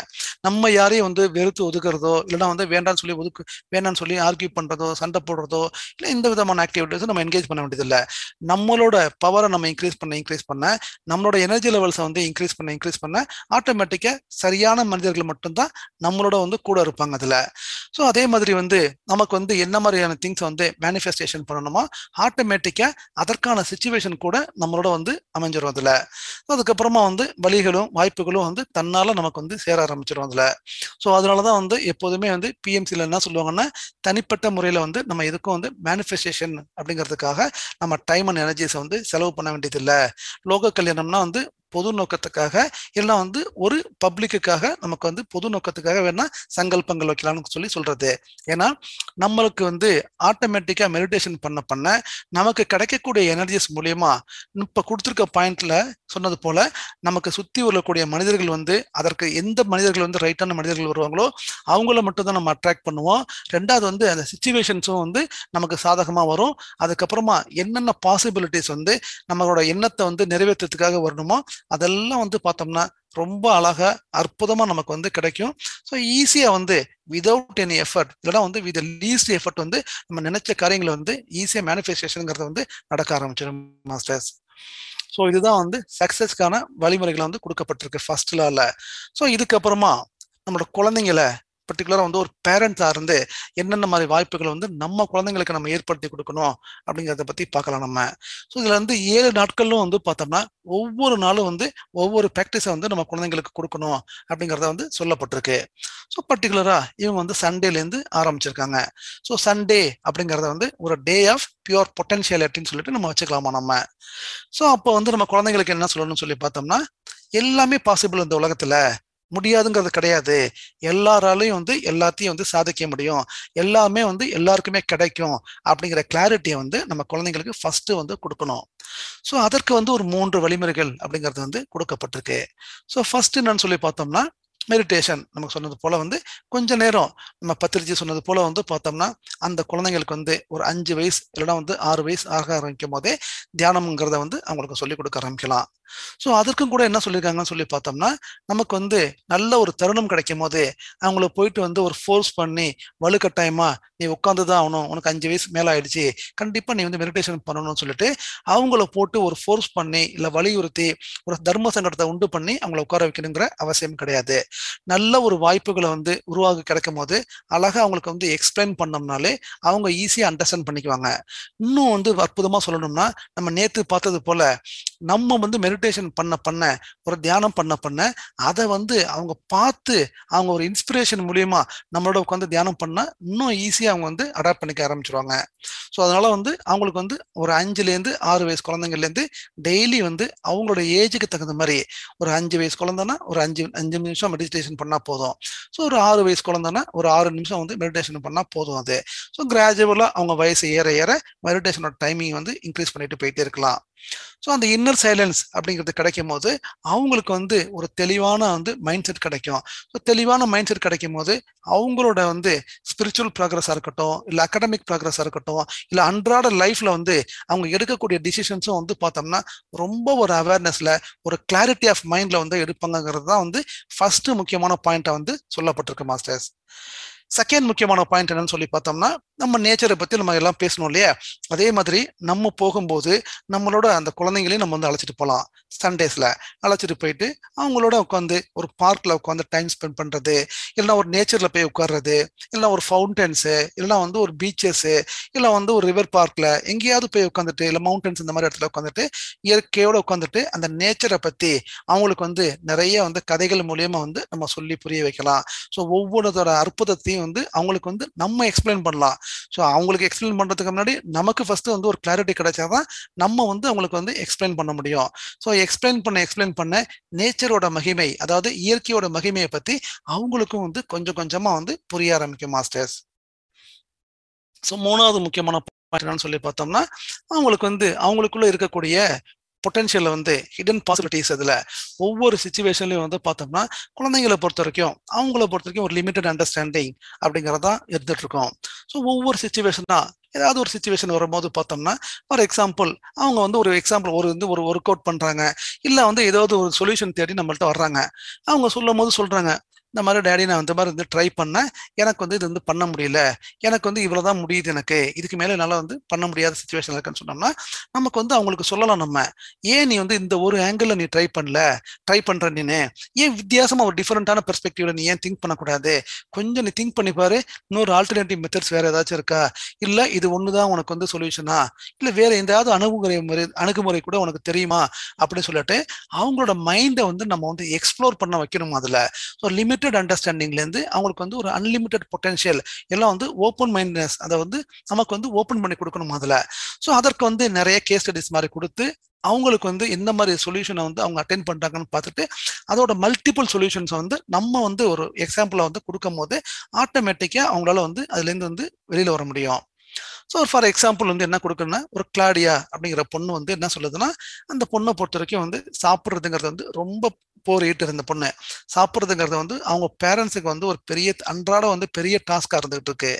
நம்ம யாரையும் வந்து வெறுத்து ஒதுக்குறதோ இல்லைனா வந்து வேண்டாம்னு சொல்லி ஒதுக்கு வேண்டாம்னு சொல்லி ஆர்கியூ பண்ணுறதோ சண்டை போடுறதோ இல்லை இந்த விதமான ஆக்டிவிட்டிஸும் நம்ம என்கேஜ் பண்ண வேண்டியதில்லை நம்மளோட பவரை நம்ம இன்க்ரீஸ் பண்ண இன்க்ரீஸ் பண்ண நம்மளோட எனர்ஜி லெவல்ஸை வந்து இன்க்ரீஸ் பண்ண இன்க்ரீஸ் பண்ண ஆட்டோமேட்டிக்காக சரியான மனிதர்கள் மட்டும்தான் நம்மளோட வந்து கூட இருப்பாங்க அதில் ஸோ அதே மாதிரி வந்து நமக்கு வந்து என்ன மாதிரியான திங்ஸ் வந்து மேனிஃபெஸ்டேஷன் பண்ணணுமோ ஆட்டோமேட்டிக்காக அதற்கான சுச்சுவேஷன் கூட நம்மளோட வந்து அமைஞ்சிடும் அதில் அதுக்கப்புறமா வந்து வழிகளும் வாய்ப்புகளும் வந்து தன்னால நமக்கு வந்து சேர ஆரம்பிச்சிடும் அதுல ஸோ அதனாலதான் வந்து எப்போதுமே வந்து பிஎம்சியில் என்ன சொல்லுவாங்கன்னா தனிப்பட்ட முறையில வந்து நம்ம எதுக்கும் வந்து மேனிஃபெஸ்டேஷன் அப்படிங்கிறதுக்காக நம்ம டைம் அண்ட் எனர்ஜிஸை வந்து செலவு பண்ண வேண்டியதில்லை லோக கல்யாணம்னா வந்து பொது நோக்கத்துக்காக இல்லைன்னா வந்து ஒரு பப்ளிக்குக்காக நமக்கு வந்து பொது நோக்கத்துக்காக வேணா சங்கல்பங்கள் வைக்கலாம்னு சொல்லி சொல்றது ஏன்னா நம்மளுக்கு வந்து ஆட்டோமேட்டிக்கா மெடிடேஷன் பண்ண பண்ண நமக்கு கிடைக்கக்கூடிய எனர்ஜிஸ் மூலியமா இப்ப கொடுத்துருக்க பாயிண்ட்ல சொன்னது போல நமக்கு சுத்தி வரக்கூடிய மனிதர்கள் வந்து அதற்கு எந்த மனிதர்கள் வந்து ரைட்டான மனிதர்கள் வருவாங்களோ அவங்கள மட்டும் தான் நம்ம அட்ராக்ட் பண்ணுவோம் ரெண்டாவது வந்து அந்த சுச்சுவேஷன்ஸும் வந்து நமக்கு சாதகமா வரும் அதுக்கப்புறமா என்னென்ன பாசிபிலிட்டிஸ் வந்து நம்மளோட எண்ணத்தை வந்து நிறைவேற்றுறதுக்காக வரணுமோ அதெல்லாம் வந்து பார்த்தோம்னா ரொம்ப அழகாக அற்புதமாக நமக்கு வந்து கிடைக்கும் ஸோ ஈஸியாக வந்து விதவுட் எனி எஃபர்ட் இதெல்லாம் வந்து வித் லீஸ்ட் எஃபர்ட் வந்து நம்ம நினைச்ச காரியங்களை வந்து ஈஸியாக மேனிஃபெஸ்டேஷனுங்கிறத வந்து நடக்க ஆரம்பிச்சிடும் மாஸ்டர்ஸ் ஸோ இதுதான் வந்து சக்ஸஸ்க்கான வழிமுறைகளை வந்து கொடுக்கப்பட்டிருக்கு ஃபர்ஸ்ட் லால ஸோ இதுக்கப்புறமா நம்மளோட குழந்தைங்களை பர்டிகுலராக வந்து ஒரு பேரண்ட்ஸாக இருந்து என்னென்ன மாதிரி வாய்ப்புகளை வந்து நம்ம குழந்தைங்களுக்கு நம்ம ஏற்படுத்தி கொடுக்கணும் அப்படிங்கிறத பற்றி பார்க்கலாம் நம்ம ஸோ இதில் வந்து ஏழு நாட்களும் வந்து பார்த்தோம்னா ஒவ்வொரு நாளும் வந்து ஒவ்வொரு ப்ராக்டிஸை வந்து நம்ம குழந்தைங்களுக்கு கொடுக்கணும் அப்படிங்கிறத வந்து சொல்லப்பட்டிருக்கு ஸோ பர்டிகுலராக இவங்க வந்து சண்டேலேருந்து ஆரம்பிச்சிருக்காங்க ஸோ சண்டே அப்படிங்கிறத வந்து ஒரு டே ஆஃப் பியூர் பொட்டன்ஷியாலிட்டின்னு சொல்லிட்டு நம்ம வச்சுக்கலாமா நம்ம ஸோ அப்போ வந்து நம்ம குழந்தைங்களுக்கு என்ன சொல்லணும்னு சொல்லி பார்த்தோம்னா எல்லாமே பாசிபிள் இந்த உலகத்தில் முடியாதுங்கிறது கிடையாது எல்லாராலையும் வந்து எல்லாத்தையும் வந்து சாதிக்க முடியும் எல்லாமே வந்து எல்லாருக்குமே கிடைக்கும் அப்படிங்கிற கிளாரிட்டியை வந்து நம்ம குழந்தைங்களுக்கு ஃபர்ஸ்ட் வந்து கொடுக்கணும் ஸோ அதற்கு வந்து ஒரு மூன்று வழிமுறைகள் அப்படிங்கிறது வந்து கொடுக்கப்பட்டிருக்கு ஸோ ஃபர்ஸ்ட் என்னன்னு சொல்லி பார்த்தோம்னா மெடிடேஷன் நமக்கு சொன்னது போல வந்து கொஞ்ச நேரம் நம்ம பத்திரிச்சு சொன்னது போல வந்து பார்த்தோம்னா அந்த குழந்தைங்களுக்கு வந்து ஒரு அஞ்சு வயசு இல்லைன்னா வந்து ஆறு வயசு ஆக ஆரம்பிக்கும் போதே தியானம்ங்கிறத வந்து அவங்களுக்கு சொல்லிக் கொடுக்க ஆரம்பிக்கலாம் ஸோ அதற்கும் கூட என்ன சொல்லியிருக்காங்கன்னு சொல்லி பார்த்தோம்னா நமக்கு வந்து நல்ல ஒரு தருணம் கிடைக்கும் போது அவங்கள போயிட்டு வந்து ஒரு ஃபோர்ஸ் பண்ணி வலுக்கட்டாயமா நீ உட்காந்து தான் ஆகணும் உனக்கு அஞ்சு வயசு மேலே ஆயிடுச்சு கண்டிப்பாக நீ வந்து மெடிடேஷன் பண்ணணும்னு சொல்லிட்டு அவங்கள போட்டு ஒரு ஃபோர்ஸ் பண்ணி இல்லை வலியுறுத்தி ஒரு தர்ம சங்கடத்தை உண்டு பண்ணி அவங்கள உட்கார வைக்கணுங்கிற அவசியம் கிடையாது நல்ல ஒரு வாய்ப்புகளை வந்து உருவாக கிடைக்கும் போது அழகாக அவங்களுக்கு வந்து எக்ஸ்பிளைன் பண்ணோம்னாலே அவங்க ஈஸியாக அண்டர்ஸ்டாண்ட் பண்ணிக்குவாங்க இன்னும் வந்து அற்புதமாக சொல்லணும்னா நம்ம நேற்று பார்த்தது போல நம்ம வந்து மெடிடேஷன் மெடிடேஷன் பண்ண பண்ண ஒரு தியானம் பண்ண பண்ண அதை வந்து அவங்க பார்த்து அவங்க ஒரு இன்ஸ்பிரேஷன் மூலியமா நம்மளோட உட்காந்து தியானம் பண்ணா இன்னும் ஈஸியாக அவங்க வந்து அடாப்ட் பண்ணிக்க ஆரம்பிச்சிருவாங்க ஸோ அதனால வந்து அவங்களுக்கு வந்து ஒரு அஞ்சுலேருந்து ஆறு வயசு குழந்தைங்கள்லேருந்து டெய்லி வந்து அவங்களோட ஏஜுக்கு தகுந்த மாதிரி ஒரு அஞ்சு வயசு குழந்தைனா ஒரு அஞ்சு அஞ்சு நிமிஷம் மெடிடேஷன் பண்ணால் போதும் ஸோ ஒரு ஆறு வயசு குழந்தைனா ஒரு ஆறு நிமிஷம் வந்து மெடிடேஷன் பண்ணால் போதும் அது ஸோ கிராஜுவலாக அவங்க வயசு ஏற ஏற மெடிடேஷனோட டைமிங் வந்து இன்க்ரீஸ் பண்ணிட்டு போயிட்டே இருக்கலாம் ஸோ அந்த இன்னர் சைலன்ஸ் அப்படி அப்படிங்கிறது கிடைக்கும் போது அவங்களுக்கு வந்து ஒரு தெளிவான வந்து மைண்ட் செட் கிடைக்கும் ஸோ தெளிவான மைண்ட் செட் கிடைக்கும் போது அவங்களோட வந்து ஸ்பிரிச்சுவல் ப்ராக்ரஸாக இருக்கட்டும் இல்லை அகடமிக் ப்ராக்ரஸாக இருக்கட்டும் இல்லை அன்றாட லைஃப்பில் வந்து அவங்க எடுக்கக்கூடிய டிசிஷன்ஸும் வந்து பார்த்தோம்னா ரொம்ப ஒரு அவேர்னஸில் ஒரு கிளாரிட்டி ஆஃப் மைண்டில் வந்து எடுப்பாங்கிறது தான் வந்து ஃபஸ்ட்டு முக்கியமான பாயிண்ட்டை வந்து சொல்லப்பட்டிருக்கு மாஸ்டர்ஸ் செகண்ட் முக்கியமான பாயிண்ட் என்னன்னு சொல்லி பார்த்தோம்னா நம்ம நேச்சரை பத்தி நம்ம எல்லாம் பேசணும் இல்லையா அதே மாதிரி நம்ம போகும்போது நம்மளோட அந்த குழந்தைங்களையும் நம்ம வந்து அழைச்சிட்டு போகலாம் சண்டேஸ்ல அழைச்சிட்டு போயிட்டு அவங்களோட உட்காந்து ஒரு பார்க்ல உட்காந்து டைம் ஸ்பெண்ட் பண்றது இல்லைன்னா ஒரு நேச்சர்ல போய் உட்கார்றது இல்லைன்னா ஒரு ஃபவுண்டன்ஸு இல்லைன்னா வந்து ஒரு பீச்சஸ் இல்லை வந்து ஒரு ரிவர் பார்க்ல எங்கேயாவது போய் உட்காந்துட்டு இல்லை மவுண்டன்ஸ் இந்த மாதிரி இடத்துல உட்காந்துட்டு இயற்கையோட உட்காந்துட்டு அந்த நேச்சரை பத்தி அவங்களுக்கு வந்து நிறைய வந்து கதைகள் மூலியமா வந்து நம்ம சொல்லி புரிய வைக்கலாம் ஸோ ஒவ்வொருத்தோட அற்புதத்தையும் வந்து அவங்களுக்கு வந்து நம்ம எக்ஸ்பிளைன் பண்ணலாம் ஸோ அவங்களுக்கு எக்ஸ்பிளைன் பண்ணுறதுக்கு முன்னாடி நமக்கு ஃபர்ஸ்ட் வந்து ஒரு கிளாரிட்டி கிடைச்சாதான் நம்ம வந்து அவங்களுக்கு வந்து எக்ஸ்பிளைன் பண்ண முடியும் ஸோ எக்ஸ்பிளைன் பண்ண எக்ஸ்பிளைன் பண்ண நேச்சரோட மகிமை அதாவது இயற்கையோட மகிமையை பற்றி அவங்களுக்கும் வந்து கொஞ்சம் கொஞ்சமாக வந்து புரிய ஆரம்பிக்கும் மாஸ்டர்ஸ் ஸோ மூணாவது முக்கியமான என்னன்னு சொல்லி பார்த்தோம்னா அவங்களுக்கு வந்து அவங்களுக்குள்ள இருக்கக்கூடிய பொட்டென்ஷியல் வந்து ஹிடன் பாசிபிலிட்டிஸ் இதில் ஒவ்வொரு சுச்சுவேஷன்லையும் வந்து பார்த்தோம்னா குழந்தைங்களை பொறுத்த வரைக்கும் அவங்கள பொறுத்த வரைக்கும் ஒரு லிமிட்டட் அண்டர்ஸ்டாண்டிங் அப்படிங்கிறது தான் இருந்துட்டு இருக்கும் ஸோ ஒவ்வொரு சுச்சுவேஷனாக ஏதாவது ஒரு சுச்சுவேஷன் வரும்போது பார்த்தோம்னா ஃபார் எக்ஸாம்பிள் அவங்க வந்து ஒரு எக்ஸாம்பிள் ஒரு வந்து ஒரு ஒர்க் அவுட் பண்ணுறாங்க இல்லை வந்து ஏதாவது ஒரு சொல்யூஷன் தேடி நம்மள்ட்ட வர்றாங்க அவங்க சொல்லும் போது சொல்கிறாங்க இந்த மாதிரி டேடி நான் இந்த மாதிரி வந்து ட்ரை பண்ணேன் எனக்கு வந்து இது வந்து பண்ண முடியல எனக்கு வந்து இவ்வளோ தான் முடியுது எனக்கு இதுக்கு மேலே என்னால் வந்து பண்ண முடியாத சுச்சுவேஷன் இருக்குன்னு சொன்னோம்னா நமக்கு வந்து அவங்களுக்கு சொல்லலாம் நம்ம ஏன் நீ வந்து இந்த ஒரு ஆங்கிளில் நீ ட்ரை பண்ணல ட்ரை பண்ணுற நீனு ஏன் வித்தியாசமாக ஒரு டிஃப்ரெண்ட்டான பெர்ஸ்பெக்டிவில் நீ ஏன் திங்க் பண்ணக்கூடாது கொஞ்சம் நீ திங்க் பண்ணி பாரு இன்னொரு ஆல்டர்னேட்டிவ் மெத்தட்ஸ் வேறு ஏதாச்சும் இருக்கா இல்லை இது ஒன்று தான் உனக்கு வந்து சொல்யூஷனா இல்லை வேறு எந்தாவது அணுகுமுறை முறை அணுகுமுறை கூட உனக்கு தெரியுமா அப்படின்னு சொல்லிட்டு அவங்களோட மைண்டை வந்து நம்ம வந்து எக்ஸ்ப்ளோர் பண்ண வைக்கணும் அதில் ஸோ லிமிட் லிமிட்டட் அண்டர்ஸ்டாண்டிங்லேருந்து அவங்களுக்கு வந்து ஒரு அன்லிமிட்டட் பொட்டன்ஷியல் எல்லாம் வந்து ஓப்பன் மைண்ட்னஸ் அதை வந்து நமக்கு வந்து ஓப்பன் பண்ணி கொடுக்கணும் அதில் ஸோ அதற்கு வந்து நிறைய கேஸ் ஸ்டடிஸ் மாதிரி கொடுத்து அவங்களுக்கு வந்து எந்த மாதிரி சொல்யூஷனை வந்து அவங்க அட்டென்ட் பண்ணுறாங்கன்னு பார்த்துட்டு அதோட மல்டிபிள் சொல்யூஷன்ஸை வந்து நம்ம வந்து ஒரு எக்ஸாம்பிளை வந்து கொடுக்கும் போது ஆட்டோமேட்டிக்காக அவங்களால வந்து அதுலேருந்து வந்து வெளியில் வர முடியும் ஸோ ஃபார் எக்ஸாம்பிள் வந்து என்ன கொடுக்குன்னா ஒரு கிளாடியா அப்படிங்கிற பொண்ணு வந்து என்ன சொல்லுதுன்னா அந்த பொண்ணை பொறுத்த வரைக்கும் வந்து சாப்பிட்றதுங்கிறது வந்து ரொம்ப போர் எயிட் இருந்த பொண்ணு சாப்பிட்றதுங்கிறது வந்து அவங்க பேரண்ட்ஸுக்கு வந்து ஒரு பெரிய அன்றாட வந்து பெரிய டாஸ்காக இருந்துகிட்டு இருக்கு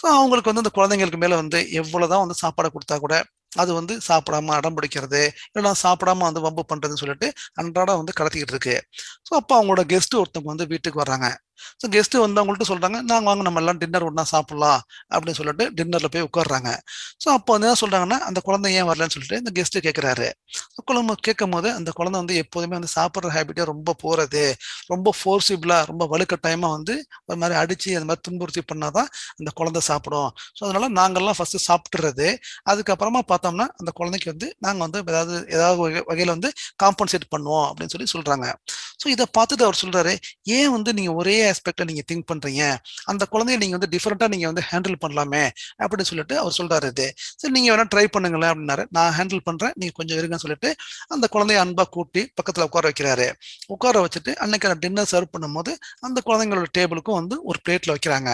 ஸோ அவங்களுக்கு வந்து அந்த குழந்தைங்களுக்கு மேலே வந்து எவ்வளோதான் வந்து சாப்பாடை கொடுத்தா கூட அது வந்து சாப்பிடாம அடம் பிடிக்கிறது இல்லைன்னா சாப்பிடாம வந்து வம்பு பண்ணுறதுன்னு சொல்லிட்டு அன்றாட வந்து கடத்திக்கிட்டு இருக்கு ஸோ அப்போ அவங்களோட கெஸ்ட் ஒருத்தவங்க வந்து வீட்டுக்கு வர்றாங்க ஸோ கெஸ்ட்டு வந்து அவங்கள்ட்ட சொல்கிறாங்க நாங்கள் வாங்க நம்ம எல்லாம் டின்னர் ஒன்றா சாப்பிட்லாம் அப்படின்னு சொல்லிட்டு டின்னரில் போய் உட்காடுறாங்க ஸோ அப்போ வந்து என்ன சொல்கிறாங்கன்னா அந்த குழந்தை ஏன் வரலன்னு சொல்லிட்டு இந்த கெஸ்ட்டு கேட்குறாரு குழம்பு கேட்கும் போது அந்த குழந்தை வந்து எப்போதுமே வந்து சாப்பிட்ற ஹேபிட்டாக ரொம்ப போகிறது ரொம்ப ஃபோர்ஸிபிளாக ரொம்ப வலுக்கட்டாயமாக வந்து ஒரு மாதிரி அடித்து அந்த மாதிரி துன்புறுத்தி பண்ணால் தான் அந்த குழந்தை சாப்பிடும் ஸோ அதனால் நாங்கள்லாம் ஃபஸ்ட்டு சாப்பிட்றது அதுக்கப்புறமா பார்த்தோம்னா அந்த குழந்தைக்கு வந்து நாங்கள் வந்து ஏதாவது ஏதாவது வகையில் வந்து காம்பன்சேட் பண்ணுவோம் அப்படின்னு சொல்லி சொல்கிறாங்க ஸோ இதை பார்த்துட்டு அவர் சொல்கிறாரு ஏன் வந்து நீங்கள் ஒரே ஆஸ்பெக்ட்ல நீங்க திங்க் பண்றீங்க அந்த குழந்தைய நீங்க வந்து டிஃபரெண்டா நீங்க வந்து ஹேண்டில் பண்ணலாமே அப்படின்னு சொல்லிட்டு அவர் சொல்றாரு இது சரி நீங்க வேணா ட்ரை பண்ணுங்களேன் அப்படின்னாரு நான் ஹேண்டில் பண்றேன் நீங்க கொஞ்சம் இருங்கன்னு சொல்லிட்டு அந்த குழந்தைய அன்பா கூட்டி பக்கத்துல உட்கார வைக்கிறாரு உட்கார வச்சுட்டு அன்னைக்கு டின்னர் சர்வ் பண்ணும்போது அந்த குழந்தைங்களோட டேபிளுக்கும் வந்து ஒரு பிளேட்ல வைக்கிறாங்க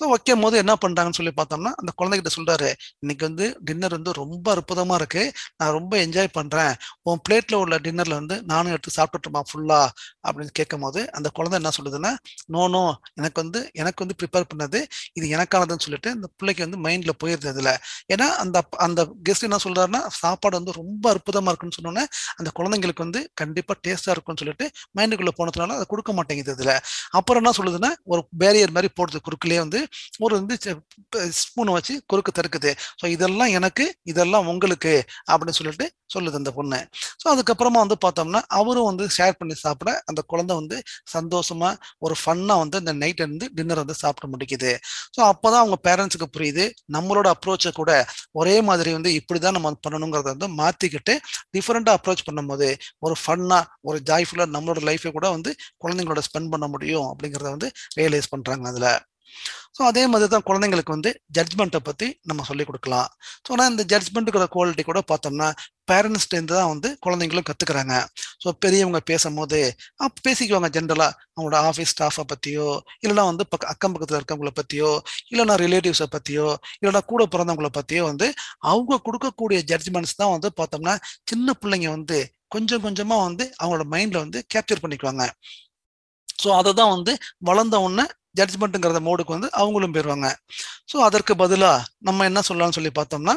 ஸோ வைக்கும் போது என்ன பண்றாங்கன்னு சொல்லி பார்த்தோம்னா அந்த குழந்தைகிட்ட சொல்றாரு இன்னைக்கு வந்து டின்னர் வந்து ரொம்ப அற்புதமா இருக்கு நான் ரொம்ப என்ஜாய் பண்றேன் உன் பிளேட்ல உள்ள டின்னர்ல வந்து நானும் எடுத்து சாப்பிட்டுட்டுமா ஃபுல்லா அப்படின்னு கேட்கும் போது அந்த குழந்தை என்ன சொல்லுதுன்னா நோ நோ எனக்கு வந்து எனக்கு வந்து ப்ரிப்பேர் பண்ணது இது எனக்கானதுன்னு சொல்லிட்டு அந்த பிள்ளைக்கு வந்து மைண்ட்ல போயிருது அதுல ஏன்னா அந்த அந்த கெஸ்ட் என்ன சொல்றாருன்னா சாப்பாடு வந்து ரொம்ப அற்புதமா இருக்குன்னு சொன்னோன்னே அந்த குழந்தைங்களுக்கு வந்து கண்டிப்பா டேஸ்டா இருக்கும்னு சொல்லிட்டு மைண்டுக்குள்ள போனதுனால அதை கொடுக்க மாட்டேங்குது அதுல அப்புறம் என்ன சொல்லுதுன்னா ஒரு பேரியர் மாதிரி போடுறது குறுக்கிலே வந்து ஒரு வந்து ஸ்பூன் வச்சு குறுக்கு தடுக்குது ஸோ இதெல்லாம் எனக்கு இதெல்லாம் உங்களுக்கு அப்படின்னு சொல்லிட்டு சொல்லுது அந்த பொண்ணு ஸோ அதுக்கப்புறமா வந்து பார்த்தோம்னா அவரும் வந்து ஷேர் பண்ணி சாப்பிட அந்த குழந்தை வந்து சந்தோஷமா ஒரு ஃபன் ஒன்னா வந்து அந்த நைட் இருந்து டின்னர் வந்து சாப்பிட்டு முடிக்குது ஸோ அப்போதான் அவங்க பேரண்ட்ஸுக்கு புரியுது நம்மளோட அப்ரோச்சை கூட ஒரே மாதிரி வந்து இப்படிதான் நம்ம பண்ணணுங்கிறத வந்து மாத்திக்கிட்டு டிஃப்ரெண்ட்டாக அப்ரோச் பண்ணும்போது ஒரு ஃபன்னா ஒரு ஜாய்ஃபுல்லா நம்மளோட லைஃபை கூட வந்து குழந்தைங்களோட ஸ்பெண்ட் பண்ண முடியும் அப்படிங்கிறத வந்து ரியலைஸ் பண்றாங்க அதுல ஸோ அதே மாதிரி தான் குழந்தைங்களுக்கு வந்து ஜட்ஜ்மெண்ட்டை பற்றி நம்ம சொல்லிக் கொடுக்கலாம் ஸோ ஆனால் இந்த ஜட்ஜ்மெண்ட்டுக்கிற குவாலிட்டி கூட பார்த்தோம்னா பேரண்ட்ஸ்லேருந்து தான் வந்து குழந்தைங்களும் கற்றுக்குறாங்க ஸோ பெரியவங்க பேசும்போது பேசிக்குவாங்க ஜென்ரலாக அவங்களோட ஆஃபீஸ் ஸ்டாஃபை பற்றியோ இல்லைனா வந்து பக்க அக்கம் பக்கத்தில் இருக்கவங்கள பற்றியோ இல்லைனா ரிலேட்டிவ்ஸை பற்றியோ இல்லைனா கூட பிறந்தவங்கள பற்றியோ வந்து அவங்க கொடுக்கக்கூடிய ஜட்ஜ்மெண்ட்ஸ் தான் வந்து பார்த்தோம்னா சின்ன பிள்ளைங்க வந்து கொஞ்சம் கொஞ்சமாக வந்து அவங்களோட மைண்டில் வந்து கேப்சர் பண்ணிக்குவாங்க ஸோ அதை தான் வந்து வளர்ந்த உடனே ஜட்ஜ்மெண்ட்டுங்கிற மோடுக்கு வந்து அவங்களும் போயிடுவாங்க ஸோ அதற்கு பதிலாக நம்ம என்ன சொல்லலாம்னு சொல்லி பார்த்தோம்னா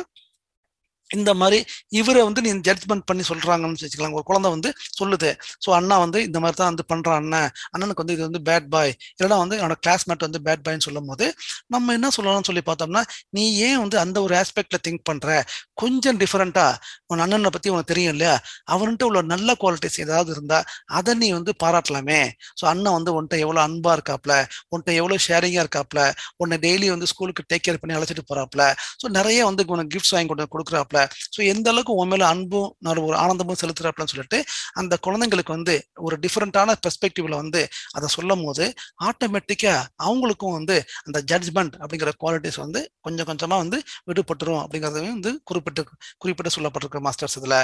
இந்த மாதிரி இவரை வந்து நீ ஜட்ஜ்மெண்ட் பண்ணி சொல்றாங்கன்னு வச்சுக்கலாம் ஒரு குழந்தை வந்து சொல்லுது ஸோ அண்ணா வந்து இந்த மாதிரி தான் வந்து பண்றான் அண்ணன் அண்ணனுக்கு வந்து இது வந்து பேட் பாய் இல்லைன்னா வந்து என்னோட கிளாஸ்மேட் வந்து பேட் பாய்னு சொல்லும் போது நம்ம என்ன சொல்லலாம்னு சொல்லி பார்த்தோம்னா நீ ஏன் வந்து அந்த ஒரு ஆஸ்பெக்ட்ல திங்க் பண்ற கொஞ்சம் டிஃபரெண்டா உன் அண்ணனை பத்தி உனக்கு தெரியும் இல்லையா அவன்கிட்ட உள்ள நல்ல குவாலிட்டிஸ் ஏதாவது இருந்தா அதை நீ வந்து பாராட்டலாமே ஸோ அண்ணன் வந்து உன்கிட்ட எவ்வளோ அன்பா இருக்காப்ல உன்கிட்ட எவ்வளோ ஷேரிங்கா இருக்காப்ல உன்னை டெய்லி வந்து ஸ்கூலுக்கு டேக் கேர் பண்ணி அழைச்சிட்டு போறாப்ல ஸோ நிறைய வந்து உனக்கு கிஃப்ட்ஸ் வாங்கி கொண்டு கொடுக்குறாப்ல இல்ல ஸோ எந்த அளவுக்கு உன் மேல அன்பும் நான் ஒரு ஆனந்தமும் செலுத்துற அப்படின்னு சொல்லிட்டு அந்த குழந்தைங்களுக்கு வந்து ஒரு டிஃப்ரெண்டான பெர்ஸ்பெக்டிவ்ல வந்து அதை சொல்லும் போது ஆட்டோமேட்டிக்கா அவங்களுக்கும் வந்து அந்த ஜட்ஜ்மெண்ட் அப்படிங்கிற குவாலிட்டிஸ் வந்து கொஞ்சம் கொஞ்சமா வந்து விடுபட்டுரும் அப்படிங்கிறதையும் வந்து குறிப்பிட்டு குறிப்பிட்டு சொல்லப்பட்டிருக்கு மாஸ்டர்ஸ் இதுல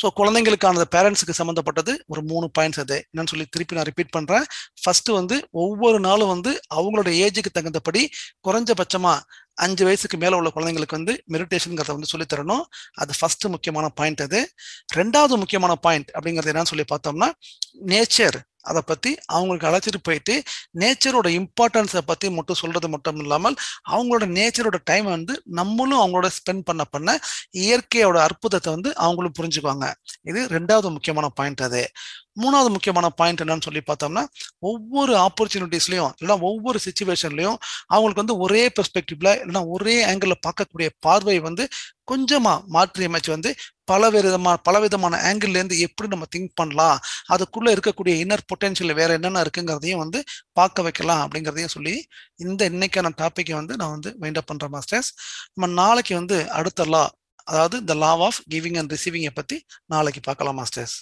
ஸோ குழந்தைங்களுக்கான பேரண்ட்ஸுக்கு சம்மந்தப்பட்டது ஒரு மூணு பாயிண்ட்ஸ் அது என்னன்னு சொல்லி திருப்பி நான் ரிப்பீட் பண்றேன் ஃபர்ஸ்ட் வந்து ஒவ்வொரு நாளும் வந்து அவங்களோட ஏஜுக்கு தகுந்தபடி குறைஞ்சபட்சமா அஞ்சு வயசுக்கு மேலே உள்ள குழந்தைங்களுக்கு வந்து மெடிடேஷனுங்கிறத வந்து தரணும் அது ஃபர்ஸ்ட் முக்கியமான பாயிண்ட் அது ரெண்டாவது முக்கியமான பாயிண்ட் அப்படிங்கறது என்னன்னு சொல்லி பார்த்தோம்னா நேச்சர் அதை பற்றி அவங்களுக்கு அழைச்சிட்டு போயிட்டு நேச்சரோட இம்பார்ட்டன்ஸை பற்றி மட்டும் சொல்கிறது மட்டும் இல்லாமல் அவங்களோட நேச்சரோட டைம் வந்து நம்மளும் அவங்களோட ஸ்பெண்ட் பண்ண பண்ண இயற்கையோட அற்புதத்தை வந்து அவங்களும் புரிஞ்சுக்குவாங்க இது ரெண்டாவது முக்கியமான பாயிண்ட் அது மூணாவது முக்கியமான பாயிண்ட் என்னன்னு சொல்லி பார்த்தோம்னா ஒவ்வொரு ஆப்பர்ச்சுனிட்டிஸ்லையும் இல்லைனா ஒவ்வொரு சுச்சுவேஷன்லையும் அவங்களுக்கு வந்து ஒரே பெர்ஸ்பெக்டிவ்ல இல்லைனா ஒரே ஆங்கிளில் பார்க்கக்கூடிய பார்வை வந்து கொஞ்சமா மாற்றி அமைச்சு வந்து பல விதமான பல விதமான ஆங்கிள் இருந்து எப்படி நம்ம திங்க் பண்ணலாம் அதுக்குள்ள இருக்கக்கூடிய இன்னர் பொட்டென்ஷியல் வேற என்னென்ன இருக்குங்கிறதையும் வந்து பார்க்க வைக்கலாம் அப்படிங்கிறதையும் சொல்லி இந்த இன்னைக்கான டாப்பிக்கை வந்து நான் வந்து மைண்ட் அப் பண்றேன் மாஸ்டர்ஸ் நம்ம நாளைக்கு வந்து அடுத்த லா அதாவது இந்த லா ஆஃப் கிவிங் அண்ட் ரிசீவிங்கை பத்தி நாளைக்கு பார்க்கலாம் மாஸ்டர்ஸ்